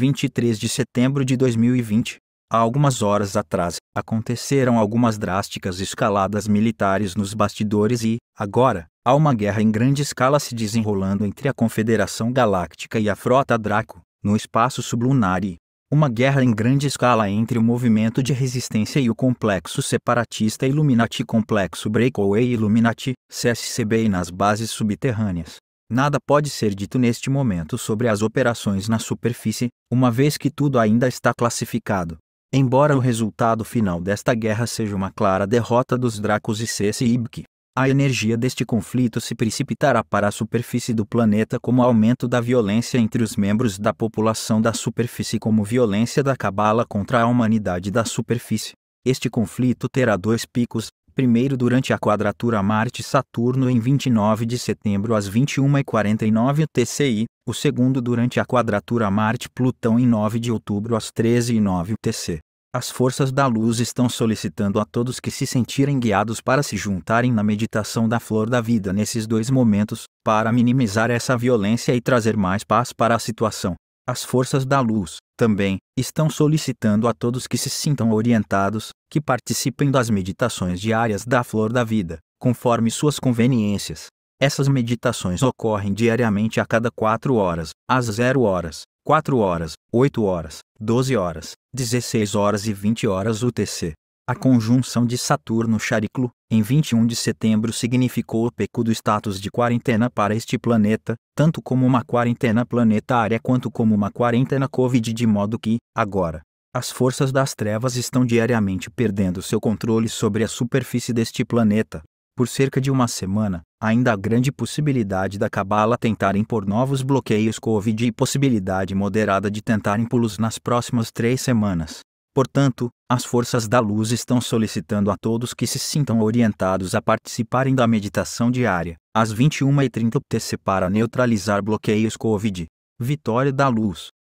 23 de setembro de 2020, há algumas horas atrás, aconteceram algumas drásticas escaladas militares nos bastidores e, agora, há uma guerra em grande escala se desenrolando entre a Confederação Galáctica e a Frota Draco, no espaço sublunar e, uma guerra em grande escala entre o movimento de resistência e o complexo separatista Illuminati Complexo Breakaway Illuminati, CSCB nas bases subterrâneas, Nada pode ser dito neste momento sobre as operações na superfície, uma vez que tudo ainda está classificado. Embora o resultado final desta guerra seja uma clara derrota dos Dracos e Cecibk, a energia deste conflito se precipitará para a superfície do planeta como aumento da violência entre os membros da população da superfície como violência da cabala contra a humanidade da superfície. Este conflito terá dois picos, primeiro durante a quadratura Marte-Saturno em 29 de setembro às 21h49 TCI, o segundo durante a quadratura Marte-Plutão em 9 de outubro às 13h09 UTC. As forças da luz estão solicitando a todos que se sentirem guiados para se juntarem na meditação da flor da vida nesses dois momentos, para minimizar essa violência e trazer mais paz para a situação. As forças da luz, também, estão solicitando a todos que se sintam orientados, que participem das meditações diárias da Flor da Vida, conforme suas conveniências. Essas meditações ocorrem diariamente a cada 4 horas, às 0 horas, 4 horas, 8 horas, 12 horas, 16 horas e 20 horas UTC. A conjunção de Saturno-Chariclo, em 21 de setembro significou o peco do status de quarentena para este planeta, tanto como uma quarentena planetária quanto como uma quarentena Covid, de modo que, agora, as forças das trevas estão diariamente perdendo seu controle sobre a superfície deste planeta. Por cerca de uma semana, ainda há grande possibilidade da Cabala tentar impor novos bloqueios Covid e possibilidade moderada de tentar impulos nas próximas três semanas. Portanto, as forças da luz estão solicitando a todos que se sintam orientados a participarem da meditação diária, às 21h30 UTC para neutralizar bloqueios Covid. Vitória da Luz